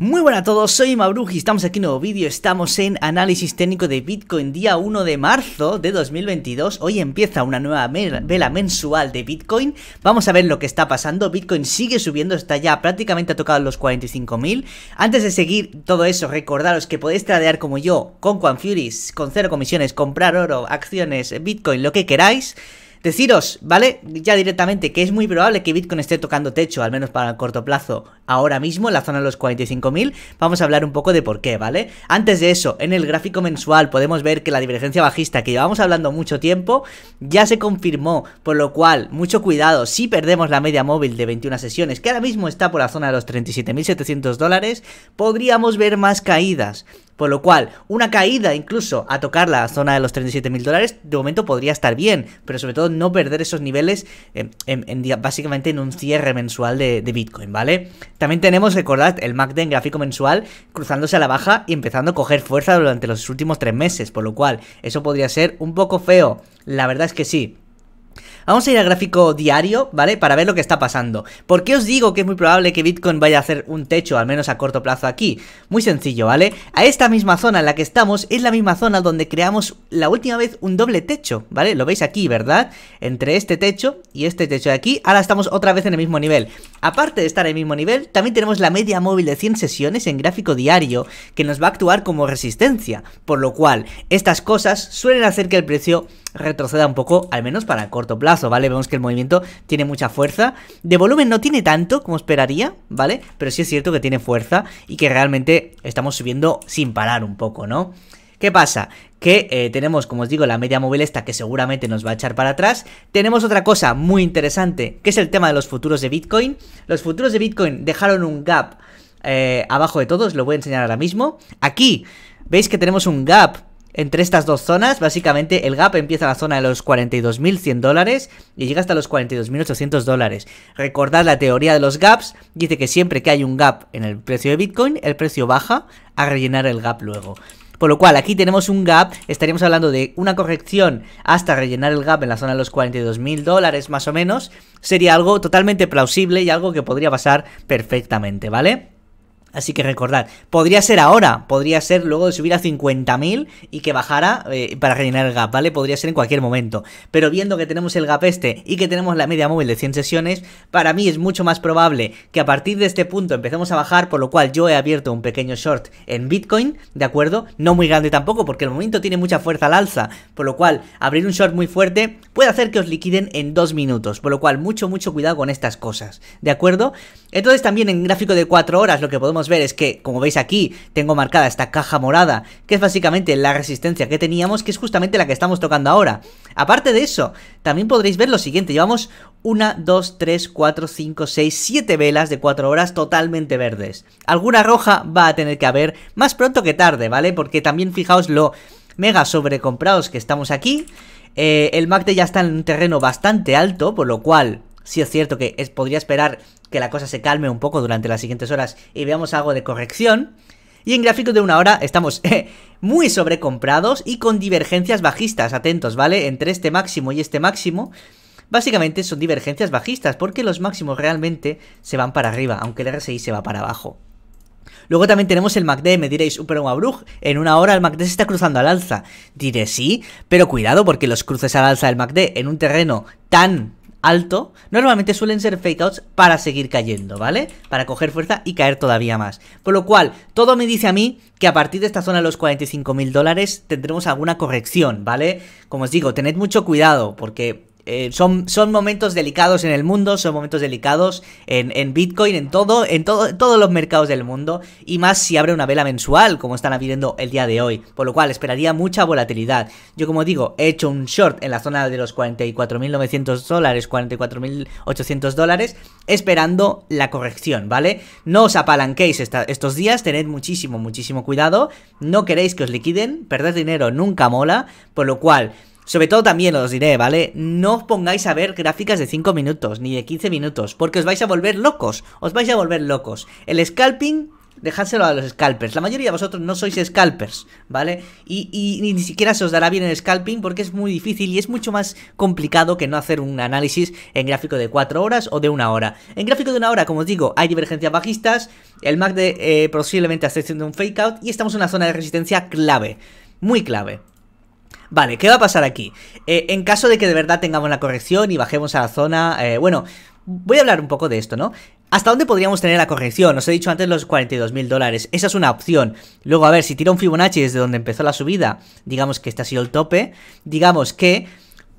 Muy buenas a todos, soy Mabruji. estamos aquí en un nuevo vídeo, estamos en análisis técnico de Bitcoin día 1 de marzo de 2022, hoy empieza una nueva vela mensual de Bitcoin, vamos a ver lo que está pasando, Bitcoin sigue subiendo, hasta ya prácticamente ha tocado los 45.000, antes de seguir todo eso recordaros que podéis tradear como yo, con Juan Furies, con cero comisiones, comprar oro, acciones, Bitcoin, lo que queráis, deciros, ¿vale? Ya directamente que es muy probable que Bitcoin esté tocando techo, al menos para el corto plazo, ahora mismo en la zona de los 45.000. Vamos a hablar un poco de por qué, ¿vale? Antes de eso, en el gráfico mensual podemos ver que la divergencia bajista que llevamos hablando mucho tiempo ya se confirmó, por lo cual mucho cuidado si perdemos la media móvil de 21 sesiones, que ahora mismo está por la zona de los 37.700 dólares, podríamos ver más caídas. Por lo cual, una caída incluso a tocar la zona de los 37.000 dólares, de momento podría estar bien, pero sobre todo no perder esos niveles básicamente en un cierre mensual de Bitcoin, ¿vale? También tenemos, recordad, el MACD en gráfico mensual cruzándose a la baja y empezando a coger fuerza durante los últimos tres meses, por lo cual eso podría ser un poco feo. La verdad es que sí. Vamos a ir al gráfico diario, ¿vale? Para ver lo que está pasando. ¿Por qué os digo que es muy probable que Bitcoin vaya a hacer un techo, al menos a corto plazo aquí? Muy sencillo, ¿vale? A esta misma zona en la que estamos es la misma zona donde creamos la última vez un doble techo, ¿vale? Lo veis aquí, ¿verdad? Entre este techo y este techo de aquí, ahora estamos otra vez en el mismo nivel. Aparte de estar en el mismo nivel, también tenemos la media móvil de 100 sesiones en gráfico diario que nos va a actuar como resistencia, por lo cual estas cosas suelen hacer que el precio retroceda un poco, al menos para el corto plazo, ¿vale? Vemos que el movimiento tiene mucha fuerza. De volumen no tiene tanto como esperaría, ¿vale? Pero sí es cierto que tiene fuerza y que realmente estamos subiendo sin parar un poco, ¿no? ¿Qué pasa? Que eh, tenemos, como os digo, la media móvil esta que seguramente nos va a echar para atrás. Tenemos otra cosa muy interesante, que es el tema de los futuros de Bitcoin. Los futuros de Bitcoin dejaron un gap eh, abajo de todos, lo voy a enseñar ahora mismo. Aquí veis que tenemos un gap entre estas dos zonas, básicamente el gap empieza en la zona de los 42.100 dólares y llega hasta los 42.800 dólares. Recordad la teoría de los gaps, dice que siempre que hay un gap en el precio de Bitcoin, el precio baja a rellenar el gap luego. Por lo cual, aquí tenemos un gap, estaríamos hablando de una corrección hasta rellenar el gap en la zona de los 42.000 dólares más o menos, sería algo totalmente plausible y algo que podría pasar perfectamente, ¿vale? Así que recordad, podría ser ahora, podría ser luego de subir a 50.000 y que bajara eh, para rellenar el gap, ¿vale? Podría ser en cualquier momento. Pero viendo que tenemos el gap este y que tenemos la media móvil de 100 sesiones, para mí es mucho más probable que a partir de este punto empecemos a bajar, por lo cual yo he abierto un pequeño short en Bitcoin, ¿de acuerdo? No muy grande tampoco, porque el momento tiene mucha fuerza al alza, por lo cual abrir un short muy fuerte puede hacer que os liquiden en dos minutos, por lo cual mucho, mucho cuidado con estas cosas, ¿de acuerdo? Entonces también en gráfico de 4 horas lo que podemos ver es que, como veis aquí, tengo marcada esta caja morada, que es básicamente la resistencia que teníamos, que es justamente la que estamos tocando ahora. Aparte de eso, también podréis ver lo siguiente, llevamos 1, 2, 3, 4, 5, 6, 7 velas de 4 horas totalmente verdes. Alguna roja va a tener que haber más pronto que tarde, ¿vale? Porque también fijaos lo mega sobrecomprados que estamos aquí. Eh, el Magde ya está en un terreno bastante alto, por lo cual si es cierto que podría esperar que la cosa se calme un poco durante las siguientes horas y veamos algo de corrección. Y en gráficos de una hora estamos eh, muy sobrecomprados y con divergencias bajistas, atentos, ¿vale? Entre este máximo y este máximo. Básicamente son divergencias bajistas porque los máximos realmente se van para arriba, aunque el RSI se va para abajo. Luego también tenemos el MACD, me diréis, uh, pero en una hora el MACD se está cruzando al alza. Diré sí, pero cuidado porque los cruces al alza del MACD en un terreno tan alto, normalmente suelen ser outs para seguir cayendo, ¿vale? Para coger fuerza y caer todavía más. Por lo cual, todo me dice a mí que a partir de esta zona de los 45 mil dólares tendremos alguna corrección, ¿vale? Como os digo, tened mucho cuidado porque eh, son, momentos delicados en el mundo, son momentos delicados en, Bitcoin, en todo, en todo, todos los mercados del mundo, y más si abre una vela mensual, como están abriendo el día de hoy, por lo cual esperaría mucha volatilidad. Yo como digo, he hecho un short en la zona de los 44.900 dólares, 44.800 dólares, esperando la corrección, ¿vale? No os apalanquéis estos días, tened muchísimo, muchísimo cuidado, no queréis que os liquiden, perder dinero nunca mola, por lo cual sobre todo también os diré, ¿vale? No os pongáis a ver gráficas de 5 minutos ni de 15 minutos, porque os vais a volver locos, os vais a volver locos. El scalping dejádselo a los scalpers. La mayoría de vosotros no sois scalpers, ¿vale? Y, ni siquiera se os dará bien el scalping porque es muy difícil y es mucho más complicado que no hacer un análisis en gráfico de 4 horas o de una hora. En gráfico de una hora, como os digo, hay divergencias bajistas, el MACD eh, posiblemente está haciendo un fake out y estamos en una zona de resistencia clave, muy clave. Vale, ¿qué va a pasar aquí? Eh, en caso de que de verdad tengamos la corrección y bajemos a la zona, eh, bueno, voy a hablar un poco de esto, ¿no? ¿Hasta dónde podríamos tener la corrección? Os he dicho antes los 42.000 dólares. Esa es una opción. Luego, a ver, si tira un Fibonacci desde donde empezó la subida, digamos que este ha sido el tope, digamos que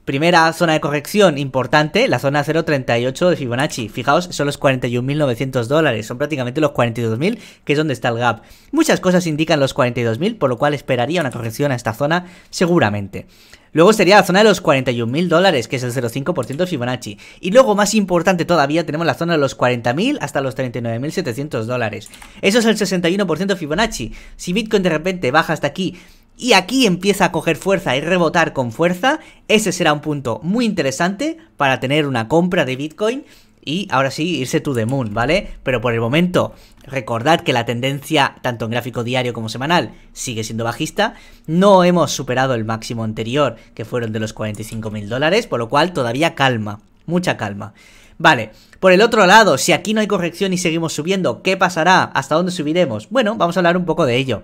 Primera zona de corrección importante, la zona 0.38 de Fibonacci. Fijaos, son los 41.900 dólares, son prácticamente los 42.000, que es donde está el gap. Muchas cosas indican los 42.000, por lo cual esperaría una corrección a esta zona seguramente. Luego sería la zona de los 41.000 dólares, que es el 0,5% de Fibonacci. Y luego, más importante todavía, tenemos la zona de los 40.000 hasta los 39.700 dólares. Eso es el 61% de Fibonacci. Si Bitcoin de repente baja hasta aquí y aquí empieza a coger fuerza y rebotar con fuerza, ese será un punto muy interesante para tener una compra de Bitcoin y ahora sí irse to the moon, ¿vale? Pero por el momento, recordad que la tendencia, tanto en gráfico diario como semanal, sigue siendo bajista. No hemos superado el máximo anterior, que fueron de los 45 mil dólares, por lo cual todavía calma, mucha calma. Vale, por el otro lado, si aquí no hay corrección y seguimos subiendo, ¿qué pasará? ¿Hasta dónde subiremos? Bueno, vamos a hablar un poco de ello.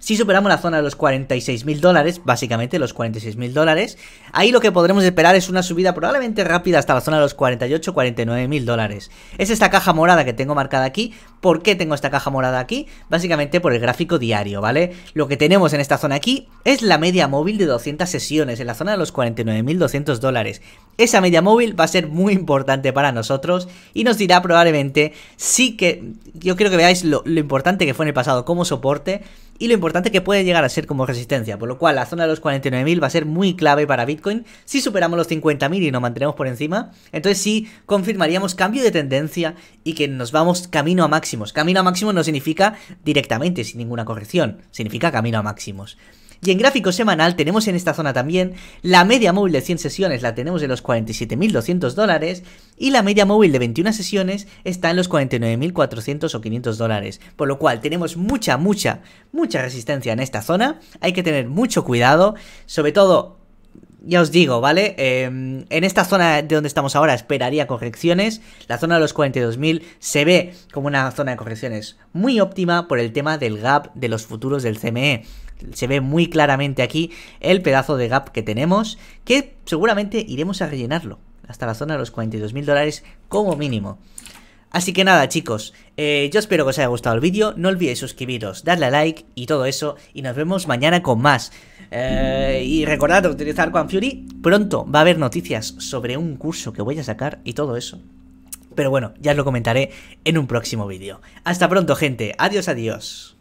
Si superamos la zona de los 46 mil dólares, básicamente los 46 mil dólares, ahí lo que podremos esperar es una subida probablemente rápida hasta la zona de los 48 49 mil dólares. Es esta caja morada que tengo marcada aquí. ¿Por qué tengo esta caja morada aquí? Básicamente por el gráfico diario, ¿vale? Lo que tenemos en esta zona aquí es la media móvil de 200 sesiones, en la zona de los 49.200 dólares. Esa media móvil va a ser muy importante para nosotros y nos dirá probablemente sí que... Yo quiero que veáis lo, lo importante que fue en el pasado como soporte y lo importante que puede llegar a ser como resistencia, por lo cual la zona de los 49.000 va a ser muy clave para Bitcoin si superamos los 50.000 y nos mantenemos por encima, entonces sí confirmaríamos cambio de tendencia y que nos vamos camino a máximos. Camino a máximos no significa directamente sin ninguna corrección, significa camino a máximos. Y en gráfico semanal tenemos en esta zona también la media móvil de 100 sesiones, la tenemos en los 47.200 dólares. Y la media móvil de 21 sesiones está en los 49.400 o 500 dólares. Por lo cual tenemos mucha, mucha, mucha resistencia en esta zona. Hay que tener mucho cuidado, sobre todo ya os digo, ¿vale? Em, en esta zona de donde estamos ahora esperaría correcciones. La zona de los 42.000 se ve como una zona de correcciones muy óptima por el tema del gap de los futuros del CME. Se ve muy claramente aquí el pedazo de gap que tenemos, que seguramente iremos a rellenarlo hasta la zona de los 42.000 dólares como mínimo. Así que nada chicos, eh, yo espero que os haya gustado el vídeo, no olvidéis suscribiros, darle a like y todo eso, y nos vemos mañana con más. Eh, y recordad utilizar Quan Fury. Pronto va a haber noticias sobre un curso que voy a sacar y todo eso. Pero bueno, ya os lo comentaré en un próximo vídeo. Hasta pronto, gente. Adiós, adiós.